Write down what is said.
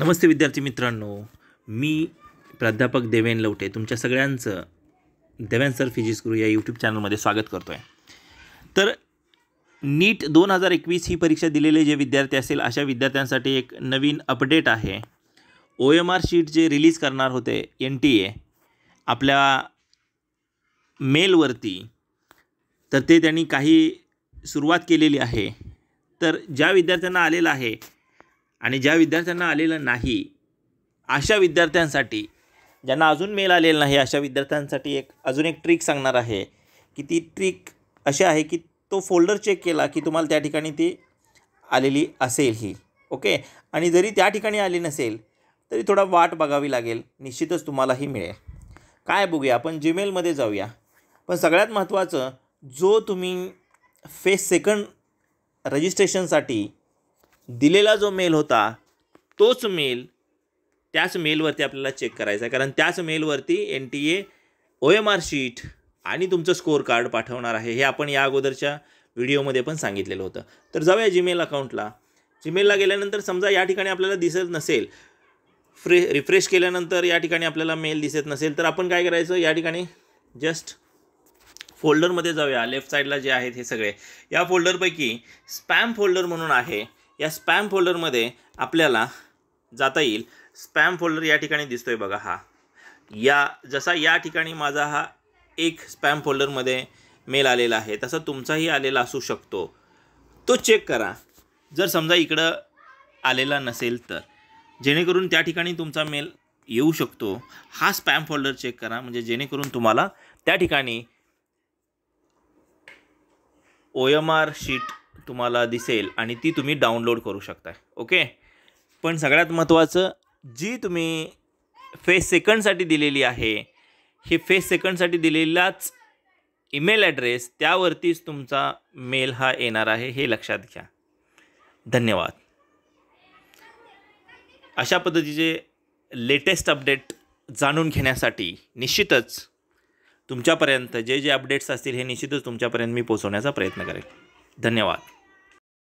नमस्ते विद्यार्थी मित्रांनो मी प्राध्यापक देवेन लवटे तुमच्या सगळ्यांचं देवेन सर फिजिक्स गुरु या यूट्यूब चॅनलमध्ये स्वागत करतो आहे तर नीट दोन हजार एकवीस ही परीक्षा दिलेले जे विद्यार्थी असेल अशा विद्यार्थ्यांसाठी एक नवीन अपडेट आहे ओ एम आर शीट जे रिलीज करणार होते एन टी ए आपल्या मेलवरती तर ते त्यांनी काही सुरुवात केलेली आहे तर ज्या विद्यार्थ्यांना आलेलं आहे आणि ज्या विद्यार्थ्यांना आलेलं नाही अशा विद्यार्थ्यांसाठी ज्यांना अजून मेल आलेला नाही अशा विद्यार्थ्यांसाठी एक अजून एक ट्रिक सांगणार आहे की ती ट्रिक अशी आहे की तो फोल्डर चेक केला की तुम्हाला त्या ठिकाणी ती आलेली असेल ही ओके आणि जरी त्या ठिकाणी आली नसेल तरी थोडा वाट बघावी लागेल निश्चितच तुम्हालाही मिळेल काय बघूया आपण जीमेलमध्ये जाऊया पण सगळ्यात महत्त्वाचं जो तुम्ही फेस सेकंड रजिस्ट्रेशनसाठी दिलेला जो मेल होता तोच मेल त्याच मेलवरती आपल्याला चेक करायचा आहे कारण त्याच मेलवरती N T A O M R sheet आणि तुमचं स्कोअर कार्ड पाठवणार आहे हे आपण या अगोदरच्या व्हिडिओमध्ये पण सांगितलेलं होतं तर जाऊया जीमेल अकाउंटला जीमेलला गेल्यानंतर समजा या ठिकाणी आपल्याला दिसत नसेल फ्रे रिफ्रेश केल्यानंतर या ठिकाणी आपल्याला मेल दिसत नसेल तर आपण काय करायचं या ठिकाणी जस्ट फोल्डरमध्ये जाऊया लेफ्ट साईडला जे आहेत हे सगळे या फोल्डरपैकी स्पॅम फोल्डर म्हणून आहे या स्पॅम फोल्डरमध्ये आपल्याला जाता येईल स्पॅम फोल्डर या ठिकाणी दिसतो आहे बघा हा या जसा या ठिकाणी माझा हा एक स्पॅम फोल्डरमध्ये मेल आलेला आहे तसा तुमचाही आलेला असू शकतो तो चेक करा जर समजा इकडं आलेला नसेल तर जेणेकरून त्या ठिकाणी तुमचा मेल येऊ शकतो हा स्पॅम फोल्डर चेक करा म्हणजे जेणेकरून तुम्हाला त्या ठिकाणी ओ एम आर शीट तुम्हाला दिसेल आणि ती तुम्ही डाउनलोड करू शकता ओके पण सगळ्यात महत्त्वाचं जी तुम्ही फेस सेकंडसाठी दिलेली आहे ही फेस सेकंडसाठी दिलेलाच ईमेल ॲड्रेस त्यावरतीच तुमचा मेल हा येणार आहे हे लक्षात घ्या धन्यवाद अशा पद्धतीचे लेटेस्ट अपडेट जाणून घेण्यासाठी निश्चितच तुमच्यापर्यंत जे जे अपडेट्स असतील हे निश्चितच तुमच्यापर्यंत मी पोचवण्याचा प्रयत्न करेल धन्यवाद